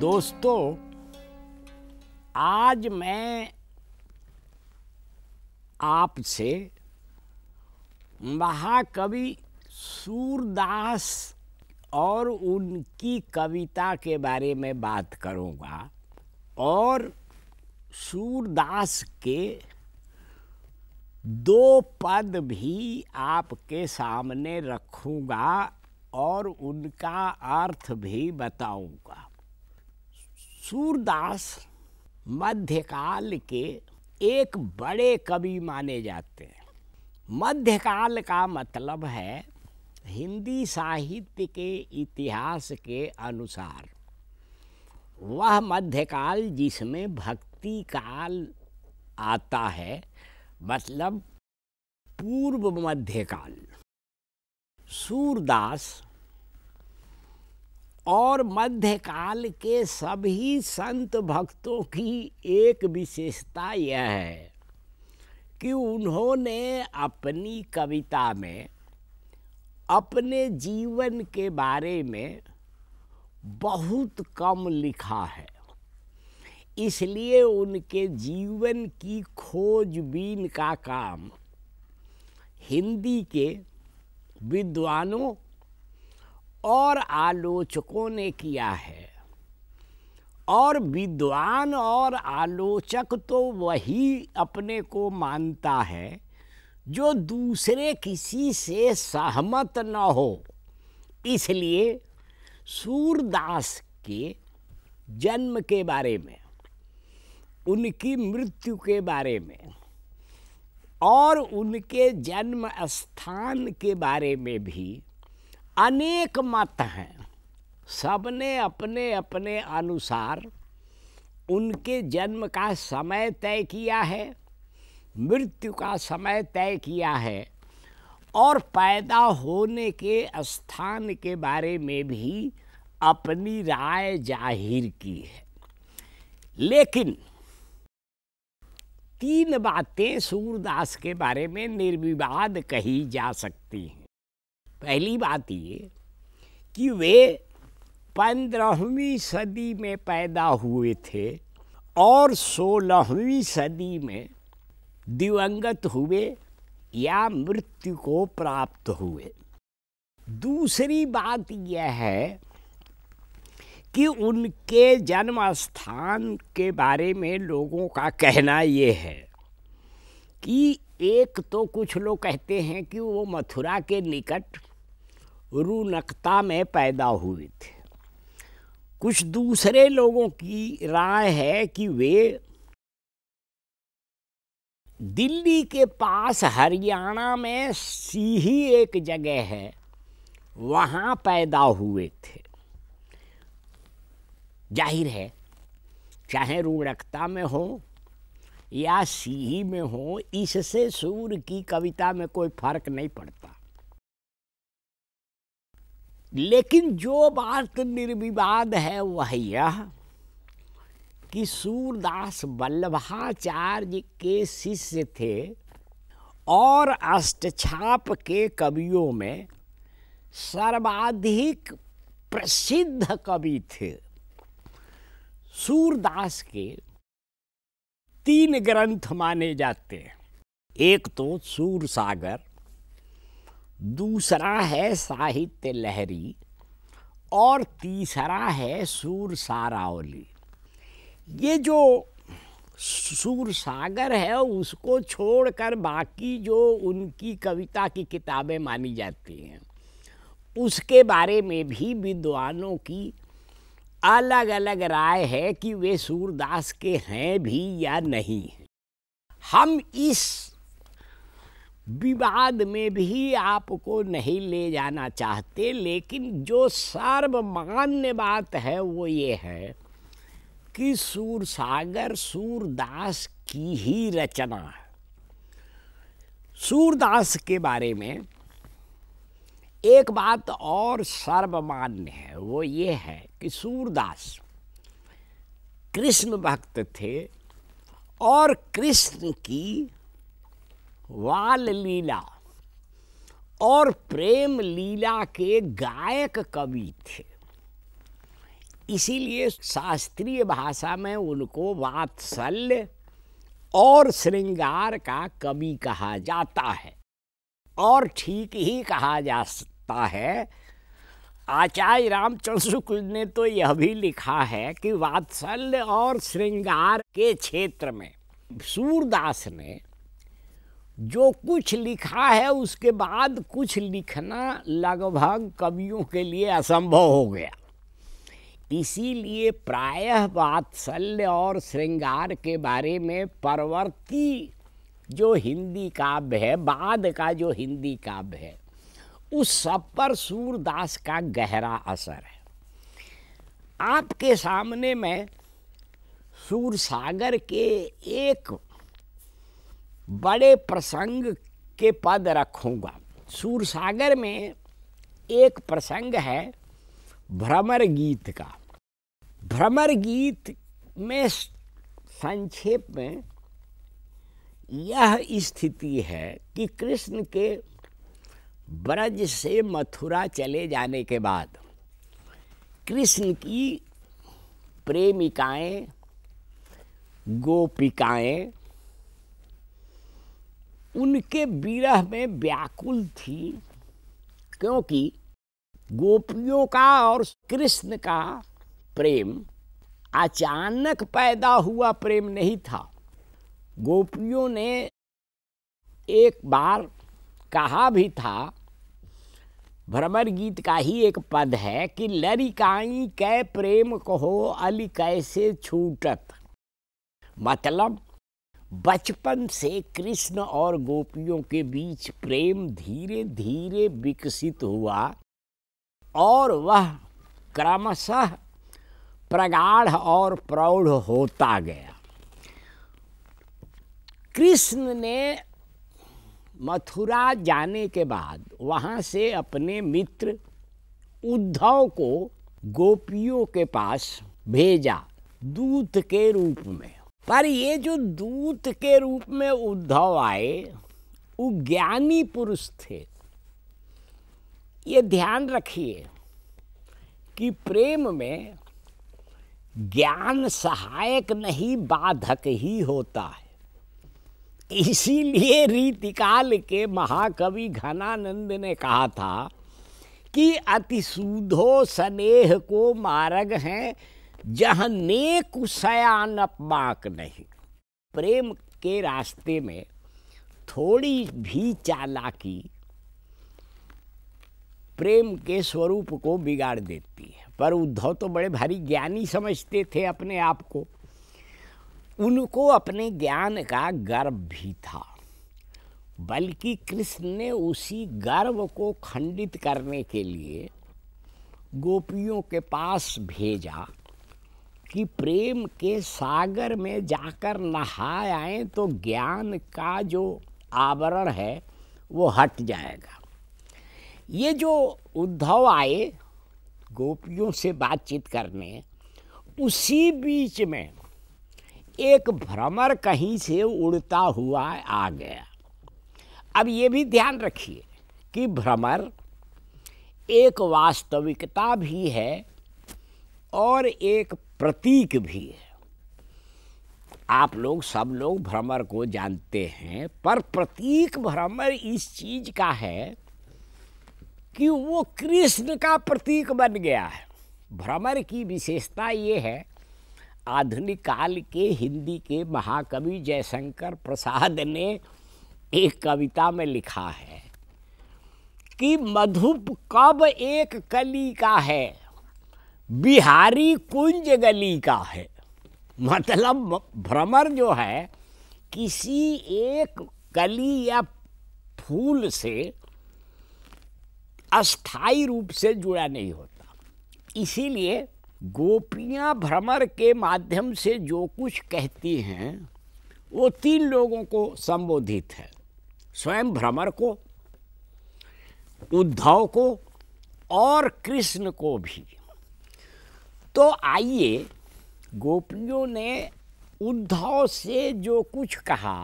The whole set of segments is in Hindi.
दोस्तों आज मैं आपसे महाकवि सूरदास और उनकी कविता के बारे में बात करूंगा और सूरदास के दो पद भी आपके सामने रखूंगा और उनका अर्थ भी बताऊंगा सूरदास मध्यकाल के एक बड़े कवि माने जाते हैं मध्यकाल का मतलब है हिंदी साहित्य के इतिहास के अनुसार वह मध्यकाल जिसमें भक्ति काल आता है मतलब पूर्व मध्यकाल सूरदास और मध्यकाल के सभी संत भक्तों की एक विशेषता यह है कि उन्होंने अपनी कविता में अपने जीवन के बारे में बहुत कम लिखा है इसलिए उनके जीवन की खोजबीन का काम हिंदी के विद्वानों और आलोचकों ने किया है और विद्वान और आलोचक तो वही अपने को मानता है जो दूसरे किसी से सहमत न हो इसलिए सूरदास के जन्म के बारे में उनकी मृत्यु के बारे में और उनके जन्म स्थान के बारे में भी अनेक मत हैं सबने अपने अपने अनुसार उनके जन्म का समय तय किया है मृत्यु का समय तय किया है और पैदा होने के स्थान के बारे में भी अपनी राय जाहिर की है लेकिन तीन बातें सूरदास के बारे में निर्विवाद कही जा सकती हैं पहली बात ये कि वे पंद्रहवीं सदी में पैदा हुए थे और सोलहवीं सदी में दिवंगत हुए या मृत्यु को प्राप्त हुए दूसरी बात यह है कि उनके जन्म स्थान के बारे में लोगों का कहना ये है कि एक तो कुछ लोग कहते हैं कि वो मथुरा के निकट रूनकता में पैदा हुए थे कुछ दूसरे लोगों की राय है कि वे दिल्ली के पास हरियाणा में सीही एक जगह है वहाँ पैदा हुए थे जाहिर है चाहे रूणकता में हो या सीही में हो इससे सूर्य की कविता में कोई फर्क नहीं पड़ता लेकिन जो बात निर्विवाद है वह यह कि सूरदास वल्लभाचार्य के शिष्य थे और अष्टछाप के कवियों में सर्वाधिक प्रसिद्ध कवि थे सूरदास के तीन ग्रंथ माने जाते हैं एक तो सूर सागर दूसरा है साहित्य लहरी और तीसरा है सूर सारावली ये जो सूर सागर है उसको छोड़कर बाकी जो उनकी कविता की किताबें मानी जाती हैं उसके बारे में भी विद्वानों की अलग अलग राय है कि वे सूरदास के हैं भी या नहीं हैं हम इस विवाद में भी आपको नहीं ले जाना चाहते लेकिन जो सर्वमान्य बात है वो ये है कि सूरसागर सूरदास की ही रचना है सूरदास के बारे में एक बात और सर्वमान्य है वो ये है कि सूरदास कृष्ण भक्त थे और कृष्ण की वाल लीला और प्रेम लीला के गायक कवि थे इसीलिए शास्त्रीय भाषा में उनको वात्सल्य और श्रृंगार का कवि कहा जाता है और ठीक ही कहा जा सकता है आचार्य रामचंद्र शुक्ल ने तो यह भी लिखा है कि वात्सल्य और श्रृंगार के क्षेत्र में सूरदास ने जो कुछ लिखा है उसके बाद कुछ लिखना लगभग कवियों के लिए असंभव हो गया इसीलिए प्रायः वात्सल्य और श्रृंगार के बारे में परवर्ती जो हिंदी काव्य है बाद का जो हिंदी काव्य है उस सब पर सूरदास का गहरा असर है आपके सामने मैं सूरसागर के एक बड़े प्रसंग के पद रखूँगा सूरसागर में एक प्रसंग है भ्रमर गीत का भ्रमर गीत में संक्षेप में यह स्थिति है कि कृष्ण के ब्रज से मथुरा चले जाने के बाद कृष्ण की प्रेमिकाएं गोपिकाएं उनके विरह में व्याकुल थी क्योंकि गोपियों का और कृष्ण का प्रेम अचानक पैदा हुआ प्रेम नहीं था गोपियों ने एक बार कहा भी था भ्रमर गीत का ही एक पद है कि लड़िकाई कै प्रेम कहो अली कैसे छूटत मतलब बचपन से कृष्ण और गोपियों के बीच प्रेम धीरे धीरे विकसित हुआ और वह क्रमशः प्रगाढ़ और प्रौढ़ होता गया कृष्ण ने मथुरा जाने के बाद वहाँ से अपने मित्र उद्धव को गोपियों के पास भेजा दूत के रूप में पर ये जो दूत के रूप में उद्धव आए वो ज्ञानी पुरुष थे ये ध्यान रखिए कि प्रेम में ज्ञान सहायक नहीं बाधक ही होता है इसीलिए रीतिकाल के महाकवि घनानंद ने कहा था कि अतिशूधो स्नेह को मार्ग हैं जहाँ नेक उसयान अपमाक नहीं प्रेम के रास्ते में थोड़ी भी चालाकी प्रेम के स्वरूप को बिगाड़ देती है पर उद्धव तो बड़े भारी ज्ञानी समझते थे अपने आप को उनको अपने ज्ञान का गर्व भी था बल्कि कृष्ण ने उसी गर्व को खंडित करने के लिए गोपियों के पास भेजा कि प्रेम के सागर में जाकर नहा आए तो ज्ञान का जो आवरण है वो हट जाएगा ये जो उद्धव आए गोपियों से बातचीत करने उसी बीच में एक भ्रमर कहीं से उड़ता हुआ आ गया अब ये भी ध्यान रखिए कि भ्रमर एक वास्तविकता भी है और एक प्रतीक भी है आप लोग सब लोग भ्रमर को जानते हैं पर प्रतीक भ्रमर इस चीज का है कि वो कृष्ण का प्रतीक बन गया है भ्रमर की विशेषता ये है आधुनिक काल के हिंदी के महाकवि जयशंकर प्रसाद ने एक कविता में लिखा है कि मधुप कब एक कली का है बिहारी कुंज गली का है मतलब भ्रमर जो है किसी एक गली या फूल से अस्थाई रूप से जुड़ा नहीं होता इसीलिए गोपियां भ्रमर के माध्यम से जो कुछ कहती हैं वो तीन लोगों को संबोधित है स्वयं भ्रमर को उद्धव को और कृष्ण को भी तो आइए गोपियों ने उद्धव से जो कुछ कहा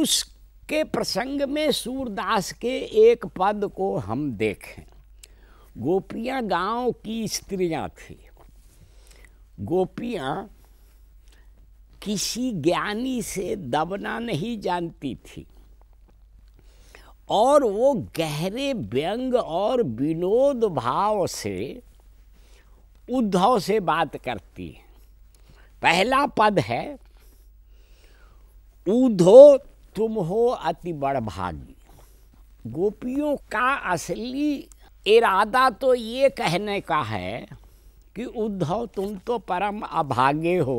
उसके प्रसंग में सूरदास के एक पद को हम देखें गोपियाँ गांव की स्त्रियाँ थी गोपियाँ किसी ज्ञानी से दबना नहीं जानती थी और वो गहरे व्यंग और विनोद भाव से उद्धव से बात करती है पहला पद है उधो तुम हो अति बड़भागी गोपियों का असली इरादा तो ये कहने का है कि उद्धव तुम तो परम अभागे हो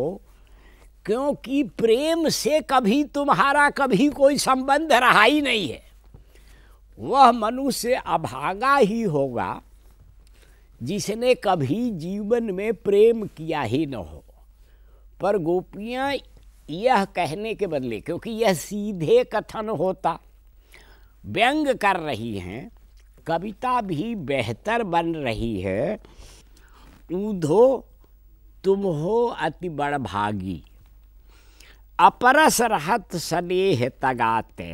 क्योंकि प्रेम से कभी तुम्हारा कभी कोई संबंध रहा ही नहीं है वह मनुष्य अभागा ही होगा जिसने कभी जीवन में प्रेम किया ही न हो पर गोपियाँ यह कहने के बदले क्योंकि यह सीधे कथन होता व्यंग कर रही हैं कविता भी बेहतर बन रही है ऊधो तुम हो अति बड़ भागी अपरस रहत स्नेह तगाते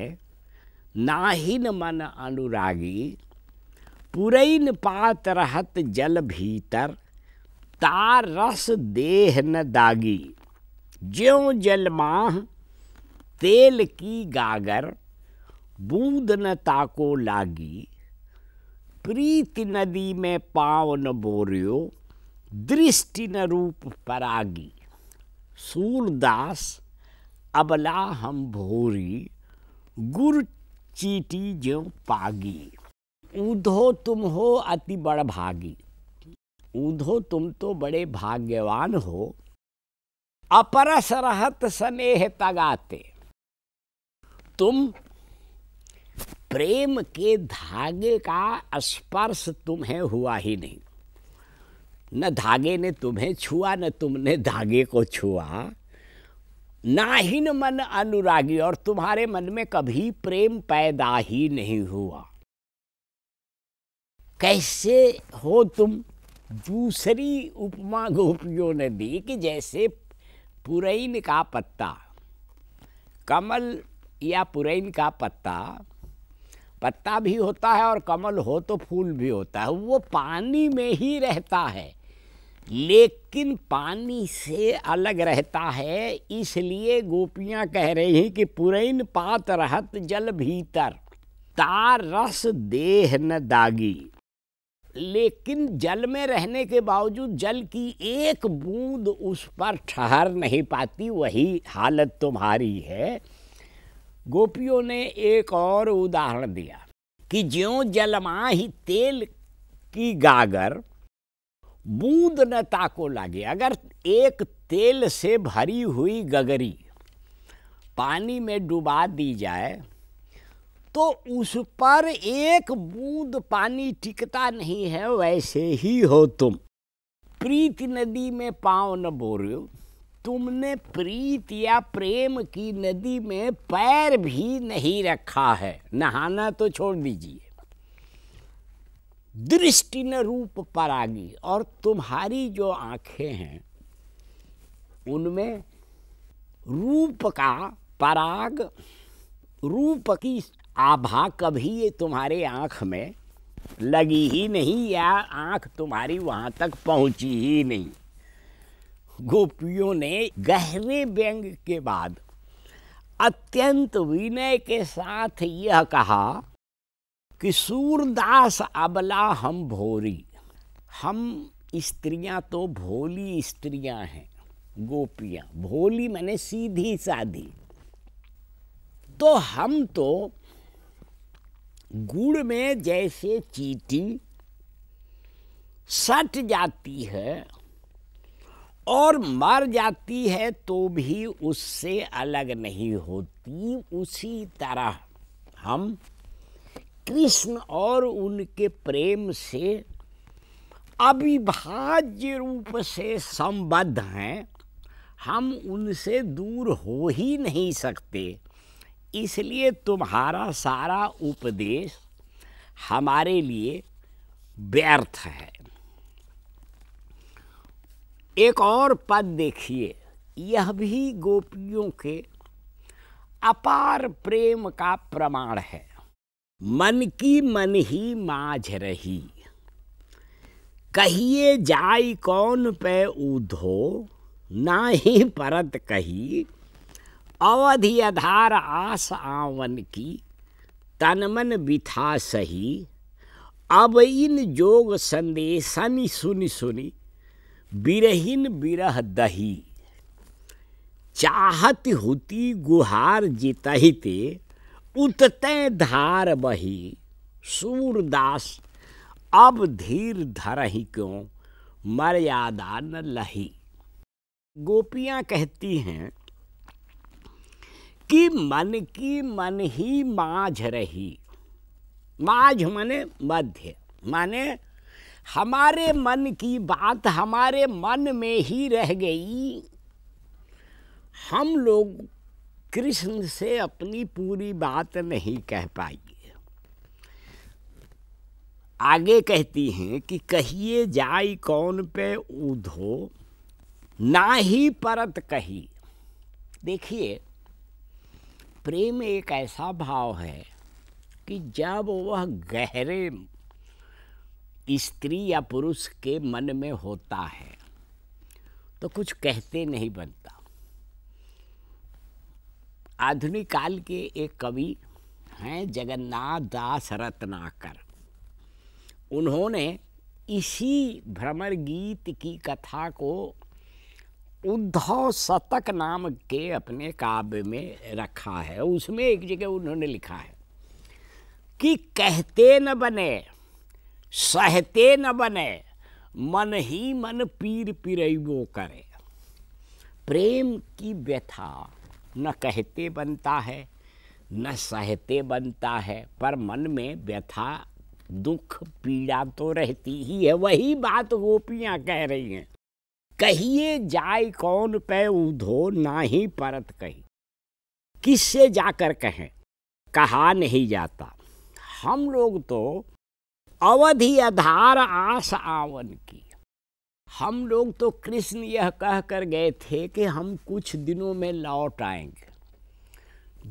नाहिन मन अनुरागी पुरैन पात रहत जल भीतर तार रस देह न दागी ज्यो जलमाह तेल की गागर बूंद न ताको लागी प्रीति नदी में पाँव न बोरियो दृष्टि न रूप परागी सूरदास अबला हम भोरी गुर चीटी ज्यो पागी ऊधो तुम हो अति बड़ भागी ऊधो तुम तो बड़े भाग्यवान हो अपरस रहत स्नेह तगाते तुम प्रेम के धागे का स्पर्श तुम्हें हुआ ही नहीं न धागे ने तुम्हें छुआ न तुमने धागे को छुआ ना ही न मन अनुरागी और तुम्हारे मन में कभी प्रेम पैदा ही नहीं हुआ कैसे हो तुम दूसरी उपमा गोपियों ने दी कि जैसे पुरैन का पत्ता कमल या पुरैन का पत्ता पत्ता भी होता है और कमल हो तो फूल भी होता है वो पानी में ही रहता है लेकिन पानी से अलग रहता है इसलिए गोपियाँ कह रही हैं कि पुरैन पात रहत जल भीतर तार रस देह न दागी लेकिन जल में रहने के बावजूद जल की एक बूंद उस पर ठहर नहीं पाती वही हालत तुम्हारी है गोपियों ने एक और उदाहरण दिया कि ज्यो जलमा ही तेल की गागर बूंद न ताको लागे अगर एक तेल से भरी हुई गगरी पानी में डुबा दी जाए तो उस पर एक बूंद पानी टिकता नहीं है वैसे ही हो तुम प्रीत नदी में पाँव न बोलो तुमने प्रीत या प्रेम की नदी में पैर भी नहीं रखा है नहाना तो छोड़ दीजिए दृष्टि न रूप परागी और तुम्हारी जो आंखें हैं उनमें रूप का पराग रूप की आभा कभी ये तुम्हारे आँख में लगी ही नहीं या आँख तुम्हारी वहाँ तक पहुँची ही नहीं गोपियों ने गहरे व्यंग के बाद अत्यंत विनय के साथ यह कहा कि सूरदास अबला हम भोरी हम स्त्रियां तो भोली स्त्रियां हैं गोपियां भोली मैंने सीधी साधी तो हम तो गुड़ में जैसे चीटी सट जाती है और मर जाती है तो भी उससे अलग नहीं होती उसी तरह हम कृष्ण और उनके प्रेम से अविभाज्य रूप से संबद्ध हैं हम उनसे दूर हो ही नहीं सकते इसलिए तुम्हारा सारा उपदेश हमारे लिए व्यर्थ है एक और पद देखिए यह भी गोपियों के अपार प्रेम का प्रमाण है मन की मन ही माझ रही कहिए जाय कौन पे ऊधो ना ही परत कही अवधि आधार आस आवन की तनमन बिथा सही अब इन जोग संदेशनि सुनी सुनी बिरहिन बिरह दही चाहत होती गुहार जितहिते उतते धार बही सूरदास अब धीर धरही क्यों मर्यादा न लही गोपियाँ कहती हैं कि मन की मन ही माझ रही माझ माने मध्य माने हमारे मन की बात हमारे मन में ही रह गई हम लोग कृष्ण से अपनी पूरी बात नहीं कह पाई आगे कहती हैं कि कहिए जाय कौन पे ऊधो ना ही परत कही देखिए प्रेम एक ऐसा भाव है कि जब वह गहरे स्त्री या पुरुष के मन में होता है तो कुछ कहते नहीं बनता आधुनिक काल के एक कवि हैं जगन्नाथ दास रत्नाकर उन्होंने इसी भ्रमर गीत की कथा को उद्धव शतक नाम के अपने काव्य में रखा है उसमें एक जगह उन्होंने लिखा है कि कहते न बने सहते न बने मन ही मन पीर पिरैबो करे प्रेम की व्यथा न कहते बनता है न सहते बनता है पर मन में व्यथा दुख पीड़ा तो रहती ही है वही बात गोपियाँ कह रही हैं कहिए जाय कौन पे उधो ही परत कही किससे जाकर कहें कहा नहीं जाता हम लोग तो अवधि आधार आस आवन की हम लोग तो कृष्ण यह कह कर गए थे कि हम कुछ दिनों में लौट आएंगे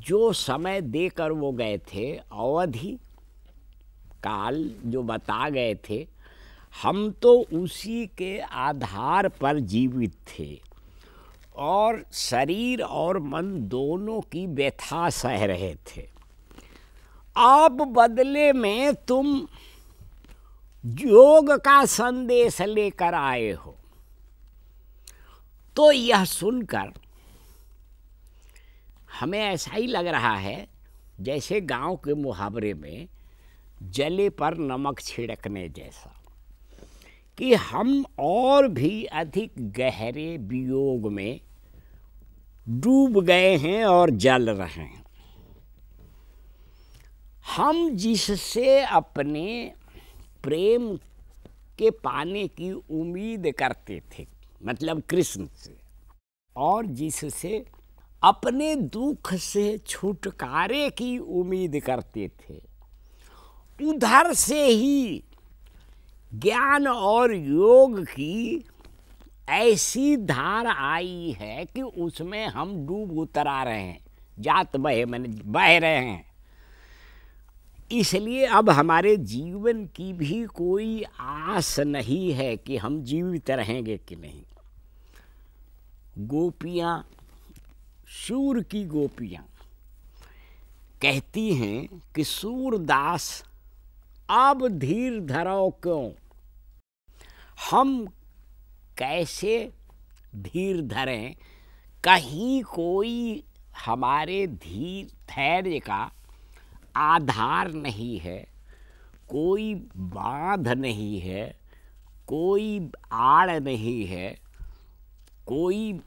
जो समय देकर वो गए थे अवधि काल जो बता गए थे हम तो उसी के आधार पर जीवित थे और शरीर और मन दोनों की व्यथा सह रहे थे आप बदले में तुम योग का संदेश लेकर आए हो तो यह सुनकर हमें ऐसा ही लग रहा है जैसे गांव के मुहावरे में जले पर नमक छिड़कने जैसा कि हम और भी अधिक गहरे वियोग में डूब गए हैं और जल रहे हैं हम जिससे अपने प्रेम के पाने की उम्मीद करते थे मतलब कृष्ण से और जिससे अपने दुख से छुटकारे की उम्मीद करते थे उधर से ही ज्ञान और योग की ऐसी धार आई है कि उसमें हम डूब उतरा रहे हैं जात बहे मैंने बह रहे हैं इसलिए अब हमारे जीवन की भी कोई आस नहीं है कि हम जीवित रहेंगे कि नहीं गोपियाँ सूर की गोपियाँ कहती हैं कि सूरदास अब धीर धराओ क्यों हम कैसे धीर धरें कहीं कोई हमारे धीर धैर्य का आधार नहीं है कोई बांध नहीं है कोई आड़ नहीं है कोई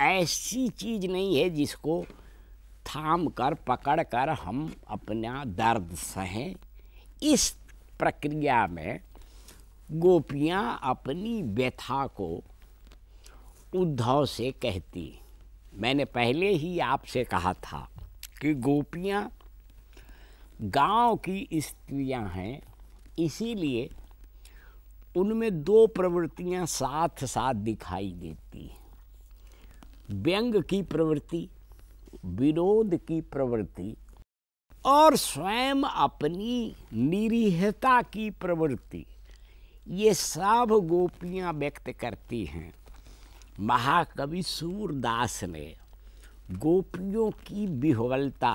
ऐसी चीज़ नहीं है जिसको थाम कर पकड़ कर हम अपना दर्द सहें इस प्रक्रिया में गोपियां अपनी व्यथा को उद्धव से कहती मैंने पहले ही आपसे कहा था कि गोपियां गांव की स्त्रियां हैं इसीलिए उनमें दो प्रवृत्तियां साथ साथ दिखाई देती हैं व्यंग की प्रवृत्ति विरोध की प्रवृत्ति और स्वयं अपनी निरीहता की प्रवृत्ति ये सब गोपियाँ व्यक्त करती हैं महाकवि सूरदास ने गोपियों की विह्वलता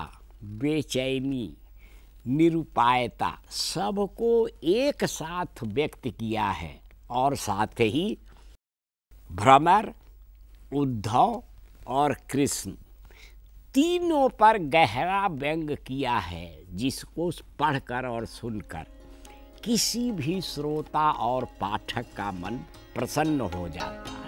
बेचैनी निरुपायता सबको एक साथ व्यक्त किया है और साथ ही भ्रमर उद्धव और कृष्ण तीनों पर गहरा व्यंग किया है जिसको पढ़कर और सुनकर किसी भी श्रोता और पाठक का मन प्रसन्न हो जाता है